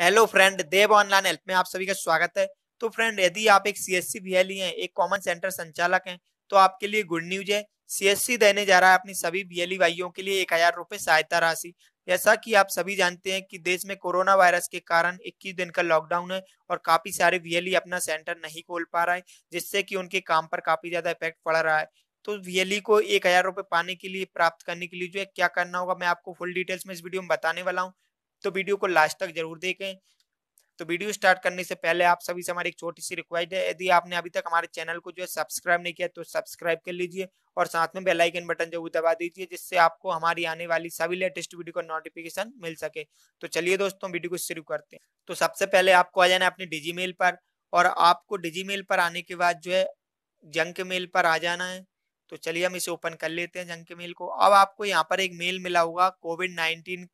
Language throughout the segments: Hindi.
hello friend Dev online help में आप सभी का स्वागत है तो फ्रेंड यदि आप एक सी एस सी बीएलई है एक कॉमन सेंटर संचालक हैं तो आपके लिए गुड न्यूज है सीएससी देने जा रहा है अपनी सभी बीएलई e भाइयों के लिए एक हजार रुपये सहायता राशि जैसा कि आप सभी जानते हैं कि देश में कोरोना वायरस के कारण 21 दिन का लॉकडाउन है और काफी सारे बीएलई e अपना सेंटर नहीं खोल पा रहा है जिससे कि उनके काम पर काफी ज्यादा इफेक्ट पड़ रहा है तो वीएलई e को एक हजार रूपए पाने के लिए प्राप्त करने के लिए जो है क्या करना होगा मैं आपको फुल डिटेल्स में इस वीडियो में बताने वाला हूँ तो वीडियो को लास्ट तक जरूर देखें तो वीडियो स्टार्ट करने से पहले आप सभी से हमारी एक छोटी सी रिक्वेस्ट है यदि आपने अभी तक हमारे चैनल को जो है सब्सक्राइब नहीं किया तो सब्सक्राइब कर लीजिए और साथ में बेल आइकन बटन जरूर दबा दीजिए जिससे आपको हमारी आने वाली सभी लेटेस्ट वीडियो का नोटिफिकेशन मिल सके तो चलिए दोस्तों वीडियो को शुरू करते हैं तो सबसे पहले आपको आ जाना है अपने डिजी मेल पर और आपको डिजी मेल पर आने के बाद जो है जंक मेल पर आ जाना है तो चलिए हम इसे ओपन कर लेते हैं जंक मेल को अब आपको यहाँ पर एक मेल मिला होगा कोविड नाइन्टीन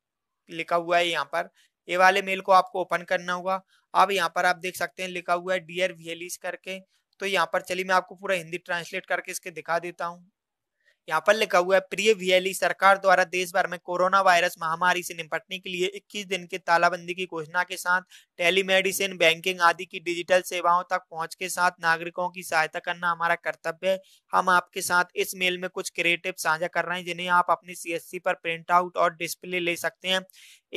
लिखा हुआ है यहाँ पर ये वाले मेल को आपको ओपन करना होगा अब यहाँ पर आप देख सकते हैं लिखा हुआ है डियर वियलिस करके तो यहाँ पर चलिए मैं आपको पूरा हिंदी ट्रांसलेट करके इसके दिखा देता हूँ यहाँ पर लिखा हुआ है प्रिय वीएलई e सरकार द्वारा देश भर में कोरोना वायरस महामारी से निपटने के लिए 21 दिन के तालाबंदी की घोषणा के साथ टेलीमेडिसिन बैंकिंग आदि की डिजिटल सेवाओं तक पहुंच के साथ नागरिकों की सहायता करना हमारा कर्तव्य है हम आपके साथ इस मेल में कुछ क्रिएटिव साझा कर रहे हैं जिन्हें आप अपने सी पर प्रिंट आउट और डिस्प्ले ले सकते हैं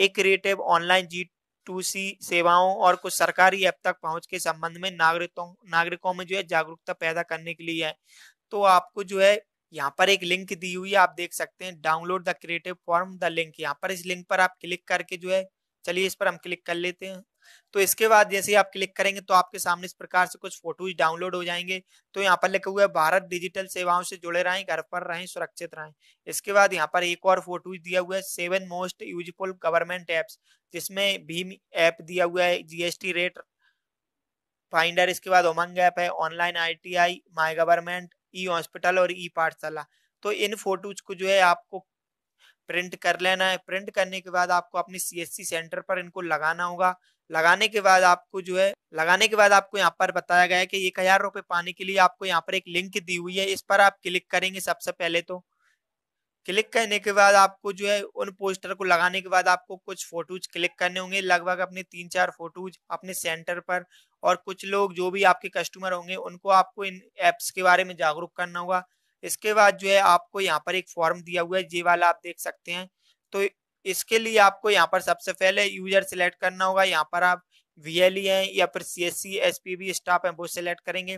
एक creative online G to C सेवाओं और कुछ सरकारी ऐप तक पहुंच के संबंध में नागरिकों नागरिकों में जो है जागरूकता पैदा करने के लिए है तो आपको जो है यहाँ पर एक लिंक दी हुई है आप देख सकते हैं download the creative from the link यहाँ पर इस लिंक पर आप क्लिक करके जो है चलिए इस पर हम क्लिक कर लेते हैं तो इसके बाद जैसे ही आप क्लिक करेंगे तो आपके सामने इस प्रकार से कुछ फोटोज डाउनलोड हो जाएंगे तो यहाँ पर लिखा हुआ है भारत डिजिटल सेवाओं से जुड़े रहें घर पर रहें सुरक्षित रहें इसके बाद यहाँ पर एक और फोटोज दिया हुआ है seven most useful government apps जिसमें भीम ऐप दिया हुआ है जीएसटी रेट फाइंडर इसके बाद उमंग ऐप है online I T I government e hospital और ई पाठशाला तो इन फोटोज को जो है आपको प्रिंट कर लेना है प्रिंट करने के बाद आपको अपने सीएससी सेंटर पर इनको लगाना होगा लगाने के बाद आपको जो है लगाने के बाद आपको यहाँ पर बताया गया है कि एक हजार रुपए पाने के लिए आपको यहाँ पर एक लिंक दी हुई है इस पर आप क्लिक करेंगे सबसे पहले तो क्लिक करने के बाद आपको जो है उन पोस्टर को लगाने के बाद आपको कुछ फोटोज क्लिक करने होंगे लगभग अपने तीन चार फोटोज अपने सेंटर पर और कुछ लोग जो भी आपके कस्टमर होंगे उनको आपको इन एप्स के बारे में जागरूक करना होगा इसके बाद जो है आपको यहाँ पर एक फॉर्म दिया हुआ है जे वाला आप देख सकते हैं तो इसके लिए आपको यहाँ पर सबसे पहले यूजर सिलेक्ट करना होगा यहाँ पर आप वी एल ई हैं या फिर C S C S P B staff हैं वो सिलेक्ट करेंगे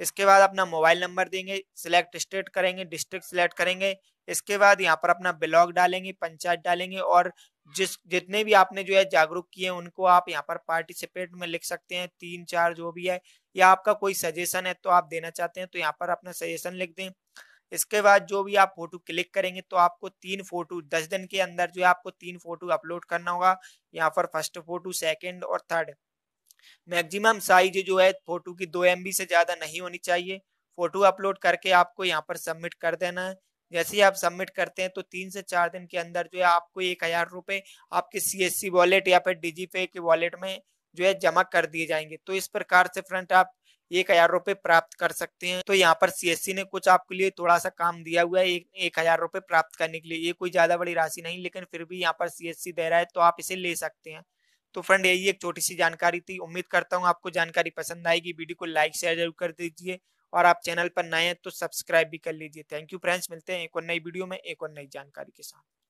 इसके बाद अपना मोबाइल नंबर देंगे सिलेक्ट स्टेट करेंगे डिस्ट्रिक्ट सिलेक्ट करेंगे इसके बाद यहाँ पर अपना ब्लॉक डालेंगे पंचायत डालेंगे और जिस जितने भी आपने जो है जागरूक किए उनको आप यहाँ पर पार्टिसिपेट में लिख सकते हैं तीन चार जो भी है या आपका कोई सजेशन है तो आप देना चाहते हैं तो यहाँ पर अपना सजेशन लिख दें इसके बाद जो भी आप फोटो क्लिक करेंगे तो आपको तीन फोटो दस दिन के अंदर जो है आपको तीन फोटो अपलोड करना होगा यहाँ पर फर्स्ट फोटो सेकंड और थर्ड मैक्सिमम साइज जो है फोटो की दो एम से ज़्यादा नहीं होनी चाहिए फोटो अपलोड करके आपको यहाँ पर सबमिट कर देना है जैसे ही आप सबमिट करते हैं तो तीन से चार दिन के अंदर जो है आपको एक हज़ार रुपये आपके सी एस सी वॉलेट या फिर डीजीपे पे के वॉलेट में जो है जमा कर दिए जाएंगे तो इस प्रकार से फ्रंट आप एक हजार रुपये प्राप्त कर सकते हैं तो यहाँ पर सी ने कुछ आपके लिए थोड़ा सा काम दिया हुआ है एक, एक हजार रुपये प्राप्त करने के लिए ये कोई ज़्यादा बड़ी राशि नहीं लेकिन फिर भी यहाँ पर सी दे रहा है तो आप इसे ले सकते हैं तो फ्रेंड यही एक छोटी सी जानकारी थी उम्मीद करता हूँ आपको जानकारी पसंद आएगी वीडियो को लाइक शेयर जरूर कर दीजिए और आप चैनल पर नए हैं तो सब्सक्राइब भी कर लीजिए थैंक यू फ्रेंड्स मिलते हैं एक और नई वीडियो में एक और नई जानकारी के साथ